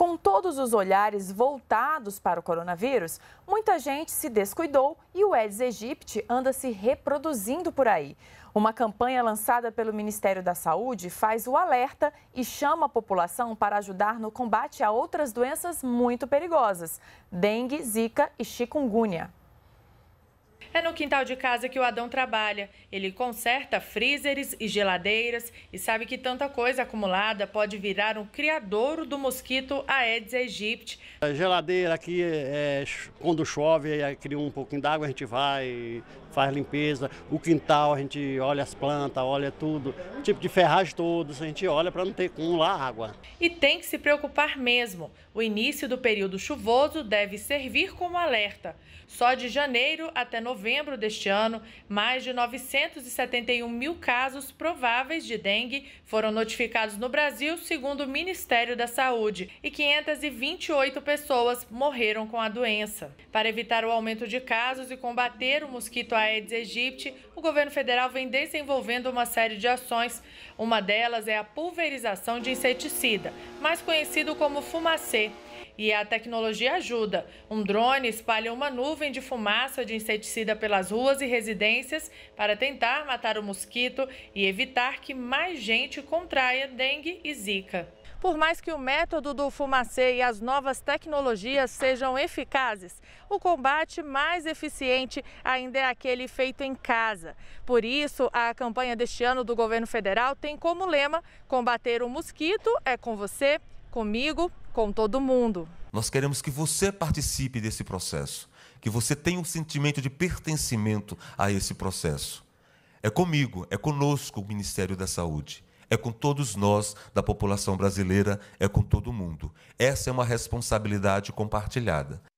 Com todos os olhares voltados para o coronavírus, muita gente se descuidou e o Aedes aegypti anda se reproduzindo por aí. Uma campanha lançada pelo Ministério da Saúde faz o alerta e chama a população para ajudar no combate a outras doenças muito perigosas: dengue, zika e chikungunya. É no quintal de casa que o Adão trabalha. Ele conserta freezers e geladeiras e sabe que tanta coisa acumulada pode virar um criadouro do mosquito Aedes aegypti. A geladeira aqui, é, é quando chove, é, cria um pouquinho d'água, a gente vai, faz limpeza. O quintal, a gente olha as plantas, olha tudo. O tipo de ferragem todos, a gente olha para não ter acumular água. E tem que se preocupar mesmo. O início do período chuvoso deve servir como alerta. Só de janeiro até novembro novembro deste ano, mais de 971 mil casos prováveis de dengue foram notificados no Brasil, segundo o Ministério da Saúde, e 528 pessoas morreram com a doença. Para evitar o aumento de casos e combater o mosquito Aedes aegypti, o governo federal vem desenvolvendo uma série de ações. Uma delas é a pulverização de inseticida, mais conhecido como fumacê. E a tecnologia ajuda. Um drone espalha uma nuvem de fumaça de inseticida distribuída pelas ruas e residências para tentar matar o mosquito e evitar que mais gente contraia dengue e zika. Por mais que o método do fumacê e as novas tecnologias sejam eficazes, o combate mais eficiente ainda é aquele feito em casa. Por isso, a campanha deste ano do governo federal tem como lema: combater o mosquito é com você, comigo, com todo mundo. Nós queremos que você participe desse processo que você tenha um sentimento de pertencimento a esse processo. É comigo, é conosco o Ministério da Saúde, é com todos nós da população brasileira, é com todo mundo. Essa é uma responsabilidade compartilhada.